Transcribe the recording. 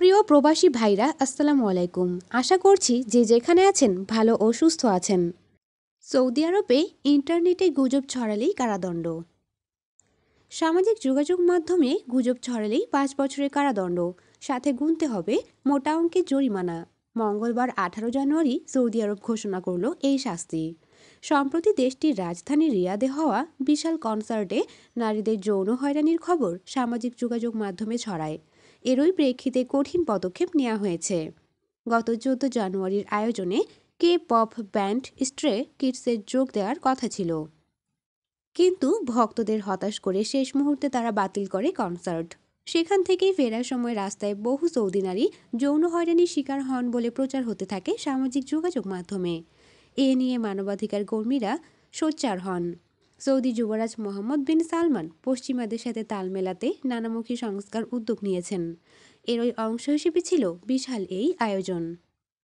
প্রিয় প্রবাসী ভাইরা আসসালামু আলাইকুম আশা করছি যে যেখানে আছেন ভালো ও সুস্থ আছেন সৌদি আরবে ইন্টারনেটে গুজব ছড়ালেই কারাদণ্ড সামাজিক যোগাযোগ মাধ্যমে গুজব ছড়ালেই পাঁচ বছরের কারাদণ্ড সাথে গুনতে হবে মোটা অঙ্কের জরিমানা মঙ্গলবার আঠারো জানুয়ারি সৌদি আরব ঘোষণা করল এই শাস্তি সম্প্রতি দেশটির রাজধানী রিয়াদে হওয়া বিশাল কনসার্টে নারীদের যৌন হয়রানির খবর সামাজিক যোগাযোগ মাধ্যমে ছড়ায় এরই প্রেক্ষিতে কঠিন পদক্ষেপ নেওয়া হয়েছে গত চোদ্দ জানুয়ারির আয়োজনে কে পপ ব্যান্ড স্ট্রে কিডসের যোগ দেওয়ার কথা ছিল কিন্তু ভক্তদের হতাশ করে শেষ মুহূর্তে তারা বাতিল করে কনসার্ট সেখান থেকেই ফেরার সময় রাস্তায় বহু সৌদি নারী যৌন হয়রানির শিকার হন বলে প্রচার হতে থাকে সামাজিক যোগাযোগ মাধ্যমে এ নিয়ে মানবাধিকার কর্মীরা সোচ্চার হন সৌদি যুবরাজ মোহাম্মদ বিন সালমান পশ্চিমাদের সাথে তাল মেলাতে নানামুখী সংস্কার উদ্যোগ নিয়েছেন এরই অংশ হিসেবে ছিল বিশাল এই আয়োজন